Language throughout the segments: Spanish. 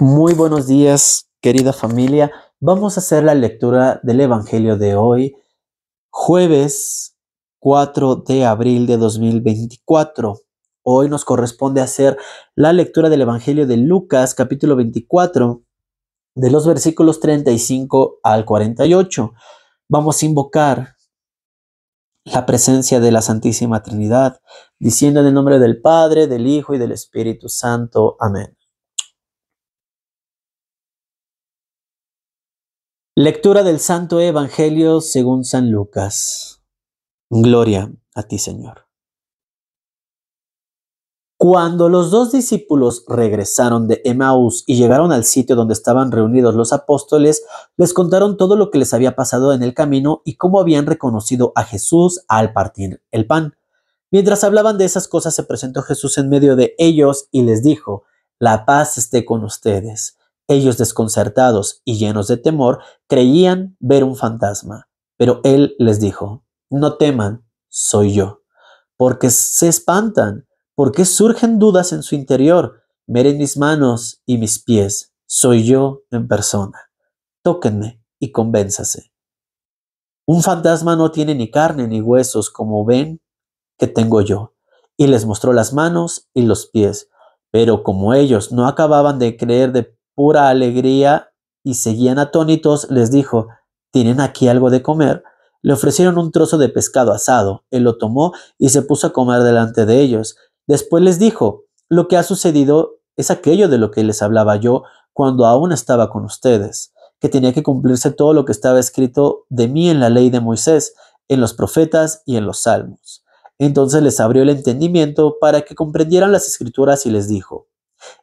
Muy buenos días, querida familia. Vamos a hacer la lectura del Evangelio de hoy, jueves 4 de abril de 2024. Hoy nos corresponde hacer la lectura del Evangelio de Lucas, capítulo 24, de los versículos 35 al 48. Vamos a invocar la presencia de la Santísima Trinidad, diciendo en el nombre del Padre, del Hijo y del Espíritu Santo. Amén. Lectura del Santo Evangelio según San Lucas. Gloria a ti, Señor. Cuando los dos discípulos regresaron de Emmaus y llegaron al sitio donde estaban reunidos los apóstoles, les contaron todo lo que les había pasado en el camino y cómo habían reconocido a Jesús al partir el pan. Mientras hablaban de esas cosas, se presentó Jesús en medio de ellos y les dijo, La paz esté con ustedes. Ellos desconcertados y llenos de temor creían ver un fantasma, pero él les dijo, no teman, soy yo. Porque se espantan, porque surgen dudas en su interior. Miren mis manos y mis pies, soy yo en persona. Tóquenme y convénzase. Un fantasma no tiene ni carne ni huesos, como ven que tengo yo. Y les mostró las manos y los pies. Pero como ellos no acababan de creer de pura alegría y seguían atónitos, les dijo, ¿tienen aquí algo de comer? Le ofrecieron un trozo de pescado asado, él lo tomó y se puso a comer delante de ellos. Después les dijo, lo que ha sucedido es aquello de lo que les hablaba yo cuando aún estaba con ustedes, que tenía que cumplirse todo lo que estaba escrito de mí en la ley de Moisés, en los profetas y en los salmos. Entonces les abrió el entendimiento para que comprendieran las escrituras y les dijo,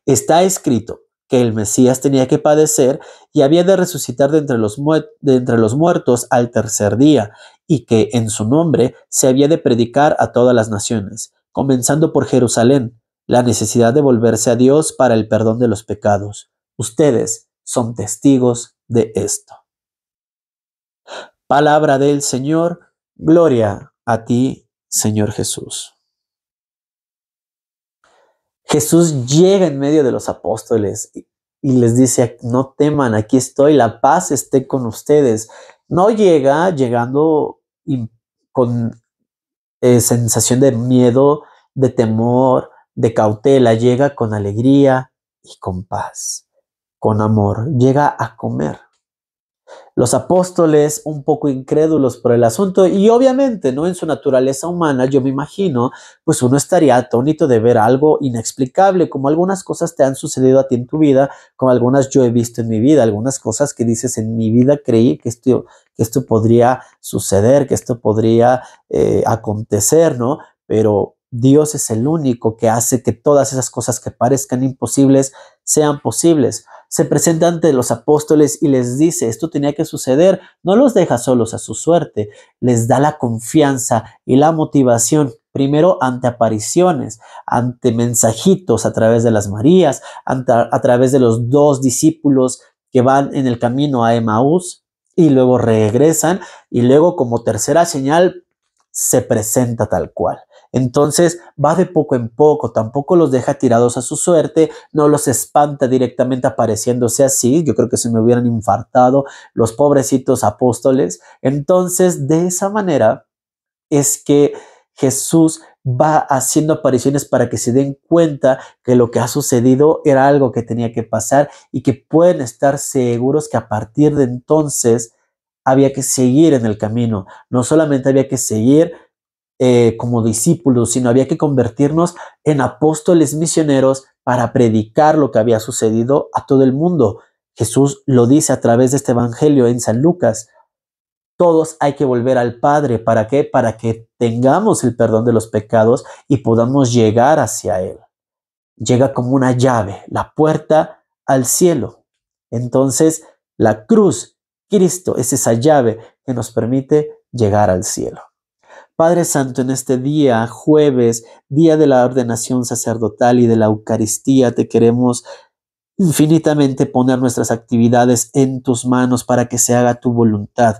está escrito, que el Mesías tenía que padecer y había de resucitar de entre, los entre los muertos al tercer día, y que en su nombre se había de predicar a todas las naciones, comenzando por Jerusalén, la necesidad de volverse a Dios para el perdón de los pecados. Ustedes son testigos de esto. Palabra del Señor, gloria a ti, Señor Jesús. Jesús llega en medio de los apóstoles y les dice, no teman, aquí estoy, la paz esté con ustedes. No llega llegando con eh, sensación de miedo, de temor, de cautela, llega con alegría y con paz, con amor, llega a comer los apóstoles un poco incrédulos por el asunto y obviamente, ¿no? En su naturaleza humana, yo me imagino, pues uno estaría atónito de ver algo inexplicable, como algunas cosas te han sucedido a ti en tu vida, como algunas yo he visto en mi vida, algunas cosas que dices en mi vida creí que esto, que esto podría suceder, que esto podría eh, acontecer, ¿no? Pero Dios es el único que hace que todas esas cosas que parezcan imposibles sean posibles se presenta ante los apóstoles y les dice, esto tenía que suceder, no los deja solos a su suerte, les da la confianza y la motivación, primero ante apariciones, ante mensajitos a través de las Marías, a través de los dos discípulos que van en el camino a Emaús y luego regresan y luego como tercera señal se presenta tal cual. Entonces va de poco en poco, tampoco los deja tirados a su suerte, no los espanta directamente apareciéndose así, yo creo que se me hubieran infartado los pobrecitos apóstoles. Entonces, de esa manera es que Jesús va haciendo apariciones para que se den cuenta que lo que ha sucedido era algo que tenía que pasar y que pueden estar seguros que a partir de entonces había que seguir en el camino. No solamente había que seguir eh, como discípulos, sino había que convertirnos en apóstoles misioneros para predicar lo que había sucedido a todo el mundo. Jesús lo dice a través de este Evangelio en San Lucas. Todos hay que volver al Padre. ¿Para qué? Para que tengamos el perdón de los pecados y podamos llegar hacia Él. Llega como una llave, la puerta al cielo. Entonces, la cruz, Cristo, es esa llave que nos permite llegar al cielo. Padre Santo, en este día, jueves, día de la ordenación sacerdotal y de la Eucaristía, te queremos infinitamente poner nuestras actividades en tus manos para que se haga tu voluntad,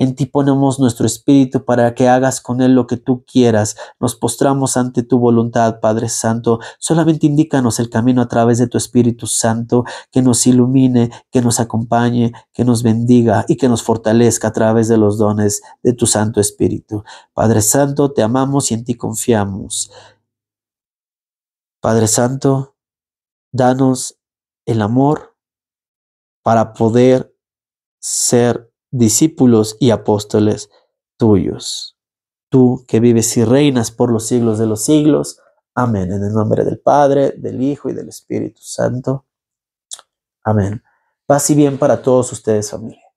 en ti ponemos nuestro espíritu para que hagas con él lo que tú quieras. Nos postramos ante tu voluntad, Padre Santo. Solamente indícanos el camino a través de tu Espíritu Santo, que nos ilumine, que nos acompañe, que nos bendiga y que nos fortalezca a través de los dones de tu Santo Espíritu. Padre Santo, te amamos y en ti confiamos. Padre Santo, danos el amor para poder ser discípulos y apóstoles tuyos. Tú que vives y reinas por los siglos de los siglos. Amén. En el nombre del Padre, del Hijo y del Espíritu Santo. Amén. Paz y bien para todos ustedes, familia.